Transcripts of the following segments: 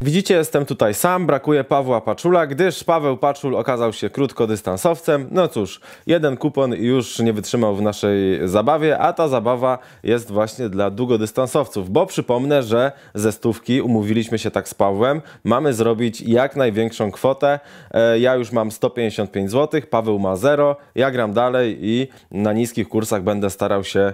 Widzicie, jestem tutaj sam, brakuje Pawła Paczula, gdyż Paweł Paczul okazał się krótkodystansowcem. No cóż, jeden kupon już nie wytrzymał w naszej zabawie, a ta zabawa jest właśnie dla długodystansowców, bo przypomnę, że ze stówki umówiliśmy się tak z Pawłem, mamy zrobić jak największą kwotę. E, ja już mam 155 zł, Paweł ma 0, ja gram dalej i na niskich kursach będę starał się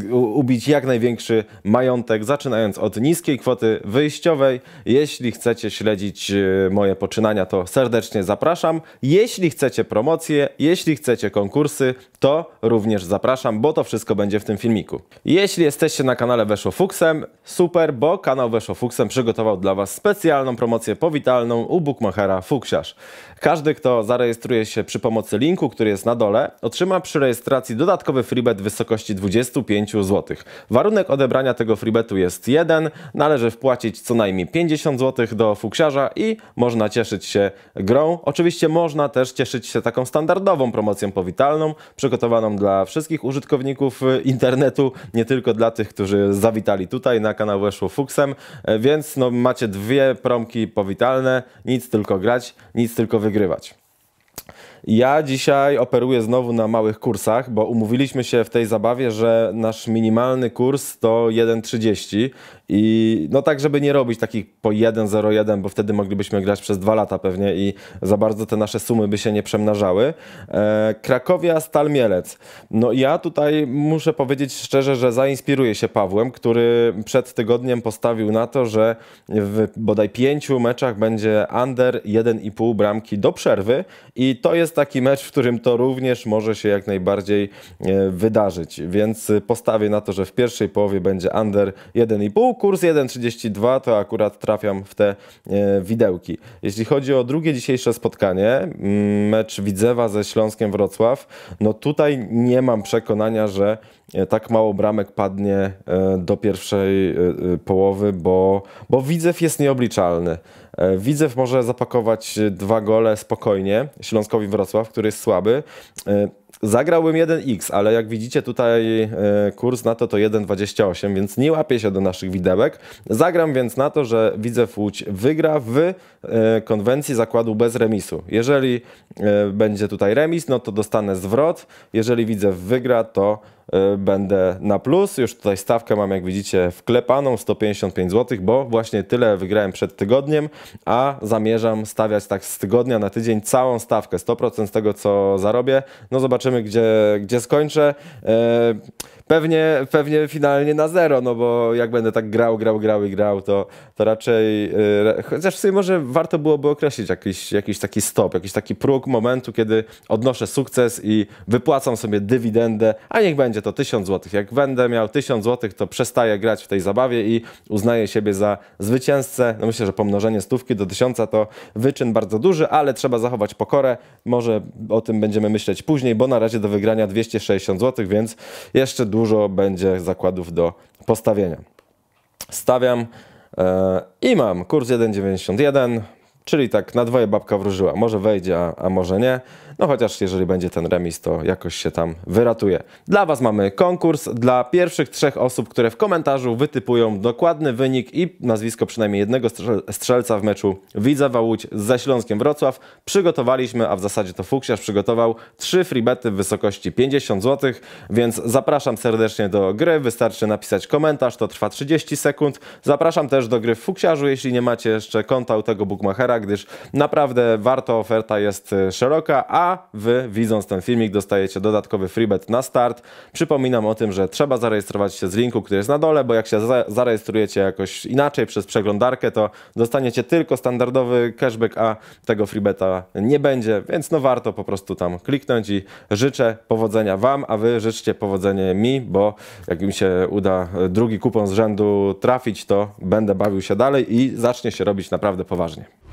e, ubić jak największy majątek, zaczynając od niskiej kwoty wyjściowej jeśli chcecie śledzić e, moje poczynania, to serdecznie zapraszam. Jeśli chcecie promocje, jeśli chcecie konkursy, to również zapraszam, bo to wszystko będzie w tym filmiku. Jeśli jesteście na kanale Weszło Fuksem, super, bo kanał Weszło Fuksem przygotował dla Was specjalną promocję powitalną u Bookmachera Fuksiarz. Każdy, kto zarejestruje się przy pomocy linku, który jest na dole, otrzyma przy rejestracji dodatkowy freebet w wysokości 25 zł. Warunek odebrania tego freebetu jest jeden, należy wpłacić co najmniej 50 1000 zł do fuksiarza i można cieszyć się grą. Oczywiście można też cieszyć się taką standardową promocją powitalną, przygotowaną dla wszystkich użytkowników e, internetu, nie tylko dla tych, którzy zawitali tutaj na kanał Weszło Fuksem, e, więc no, macie dwie promki powitalne, nic tylko grać, nic tylko wygrywać. Ja dzisiaj operuję znowu na małych kursach, bo umówiliśmy się w tej zabawie, że nasz minimalny kurs to 1,30 i no tak, żeby nie robić takich po 1,01, bo wtedy moglibyśmy grać przez dwa lata pewnie i za bardzo te nasze sumy by się nie przemnażały. E, Krakowia, Stal Mielec. No ja tutaj muszę powiedzieć szczerze, że zainspiruję się Pawłem, który przed tygodniem postawił na to, że w bodaj pięciu meczach będzie under 1,5 bramki do przerwy i to jest jest taki mecz, w którym to również może się jak najbardziej e, wydarzyć, więc e, postawię na to, że w pierwszej połowie będzie under 1,5, kurs 1,32 to akurat trafiam w te e, widełki. Jeśli chodzi o drugie dzisiejsze spotkanie, mm, mecz Widzewa ze Śląskiem Wrocław, no tutaj nie mam przekonania, że E, tak mało bramek padnie e, do pierwszej e, połowy, bo, bo Widzew jest nieobliczalny. Widzew może zapakować dwa gole spokojnie Śląskowi Wrocław, który jest słaby. Zagrałbym 1x, ale jak widzicie tutaj kurs na to to 1,28, więc nie łapię się do naszych widełek. Zagram więc na to, że Widzew Łódź wygra w konwencji zakładu bez remisu. Jeżeli będzie tutaj remis, no to dostanę zwrot. Jeżeli Widzew wygra, to Y, będę na plus. Już tutaj stawkę mam, jak widzicie, wklepaną 155 zł, bo właśnie tyle wygrałem przed tygodniem, a zamierzam stawiać tak z tygodnia na tydzień całą stawkę, 100% z tego, co zarobię. No zobaczymy, gdzie, gdzie skończę. Y, pewnie, pewnie finalnie na zero, no bo jak będę tak grał, grał, grał i grał, to, to raczej, y, chociaż sobie może warto byłoby określić jakiś, jakiś taki stop, jakiś taki próg momentu, kiedy odnoszę sukces i wypłacam sobie dywidendę, a niech będzie będzie to 1000 zł. Jak będę miał 1000 zł, to przestaję grać w tej zabawie i uznaję siebie za zwycięzcę. No myślę, że pomnożenie stówki do 1000 to wyczyn bardzo duży, ale trzeba zachować pokorę. Może o tym będziemy myśleć później, bo na razie do wygrania 260 zł, więc jeszcze dużo będzie zakładów do postawienia. Stawiam e, i mam kurs 1,91 czyli tak na dwoje babka wróżyła. Może wejdzie, a, a może nie. No chociaż jeżeli będzie ten remis, to jakoś się tam wyratuje. Dla Was mamy konkurs. Dla pierwszych trzech osób, które w komentarzu wytypują dokładny wynik i nazwisko przynajmniej jednego strzelca w meczu widza Wałódź ze Śląskiem Wrocław, przygotowaliśmy, a w zasadzie to Fuksiarz przygotował, trzy freebety w wysokości 50 zł, więc zapraszam serdecznie do gry. Wystarczy napisać komentarz, to trwa 30 sekund. Zapraszam też do gry w Fuksiarzu, jeśli nie macie jeszcze konta u tego bookmachera, gdyż naprawdę warto, oferta jest e, szeroka, a a wy widząc ten filmik dostajecie dodatkowy freebet na start. Przypominam o tym, że trzeba zarejestrować się z linku, który jest na dole, bo jak się za zarejestrujecie jakoś inaczej przez przeglądarkę, to dostaniecie tylko standardowy cashback, a tego freebeta nie będzie, więc no warto po prostu tam kliknąć i życzę powodzenia wam, a wy życzcie powodzenia mi, bo jak mi się uda e, drugi kupon z rzędu trafić, to będę bawił się dalej i zacznie się robić naprawdę poważnie.